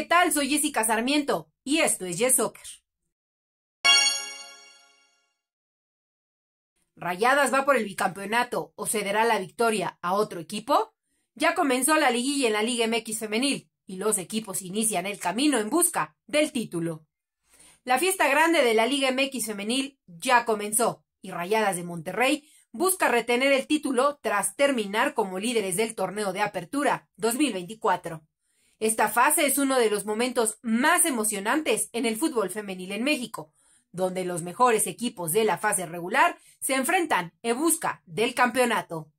¿qué tal? Soy Jessica Sarmiento y esto es Yes Soccer. ¿Rayadas va por el bicampeonato o cederá la victoria a otro equipo? Ya comenzó la liguilla en la Liga MX femenil y los equipos inician el camino en busca del título. La fiesta grande de la Liga MX femenil ya comenzó y Rayadas de Monterrey busca retener el título tras terminar como líderes del torneo de apertura 2024. Esta fase es uno de los momentos más emocionantes en el fútbol femenil en México, donde los mejores equipos de la fase regular se enfrentan en busca del campeonato.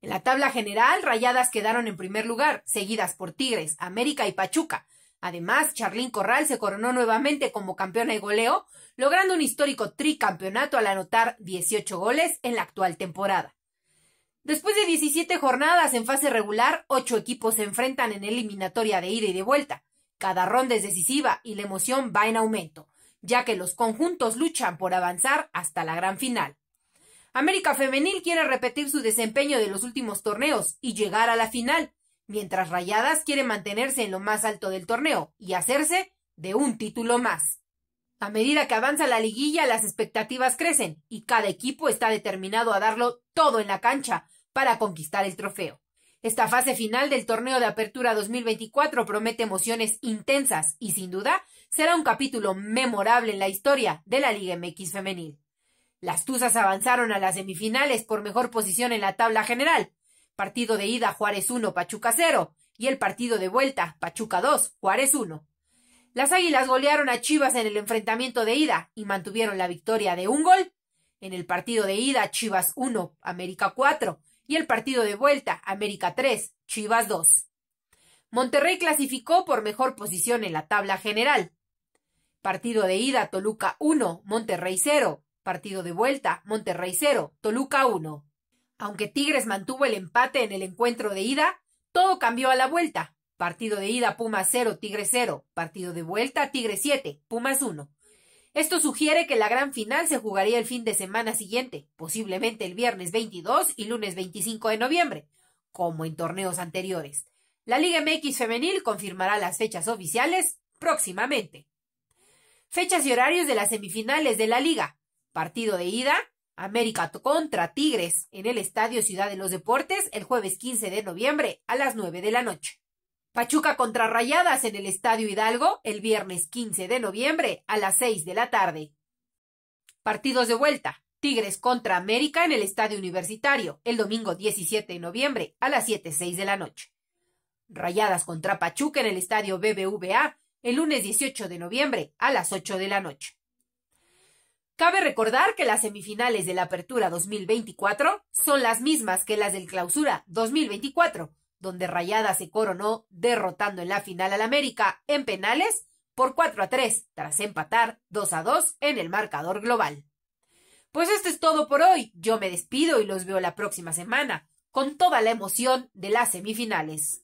En la tabla general, Rayadas quedaron en primer lugar, seguidas por Tigres, América y Pachuca. Además, Charlín Corral se coronó nuevamente como campeona de goleo, logrando un histórico tricampeonato al anotar 18 goles en la actual temporada. Después de 17 jornadas en fase regular, ocho equipos se enfrentan en eliminatoria de ida y de vuelta. Cada ronda es decisiva y la emoción va en aumento, ya que los conjuntos luchan por avanzar hasta la gran final. América Femenil quiere repetir su desempeño de los últimos torneos y llegar a la final, mientras Rayadas quiere mantenerse en lo más alto del torneo y hacerse de un título más. A medida que avanza la liguilla, las expectativas crecen y cada equipo está determinado a darlo todo en la cancha para conquistar el trofeo. Esta fase final del torneo de apertura 2024 promete emociones intensas y sin duda será un capítulo memorable en la historia de la Liga MX femenil. Las Tuzas avanzaron a las semifinales por mejor posición en la tabla general. Partido de ida Juárez 1, Pachuca 0 y el partido de vuelta Pachuca 2, Juárez 1. Las Águilas golearon a Chivas en el enfrentamiento de ida y mantuvieron la victoria de un gol. En el partido de ida Chivas 1, América 4 y el partido de vuelta, América 3, Chivas 2. Monterrey clasificó por mejor posición en la tabla general. Partido de ida, Toluca 1, Monterrey 0. Partido de vuelta, Monterrey 0, Toluca 1. Aunque Tigres mantuvo el empate en el encuentro de ida, todo cambió a la vuelta. Partido de ida, Pumas 0, Tigres 0. Partido de vuelta, Tigres 7, Pumas 1. Esto sugiere que la gran final se jugaría el fin de semana siguiente, posiblemente el viernes 22 y lunes 25 de noviembre, como en torneos anteriores. La Liga MX femenil confirmará las fechas oficiales próximamente. Fechas y horarios de las semifinales de la liga. Partido de ida, América contra Tigres, en el Estadio Ciudad de los Deportes, el jueves 15 de noviembre a las 9 de la noche. Pachuca contra Rayadas en el Estadio Hidalgo el viernes 15 de noviembre a las 6 de la tarde. Partidos de vuelta. Tigres contra América en el Estadio Universitario el domingo 17 de noviembre a las 7.06 de la noche. Rayadas contra Pachuca en el Estadio BBVA el lunes 18 de noviembre a las 8 de la noche. Cabe recordar que las semifinales de la Apertura 2024 son las mismas que las del Clausura 2024 donde Rayada se coronó derrotando en la final al América en penales por 4 a 3, tras empatar 2 a 2 en el marcador global. Pues esto es todo por hoy. Yo me despido y los veo la próxima semana, con toda la emoción de las semifinales.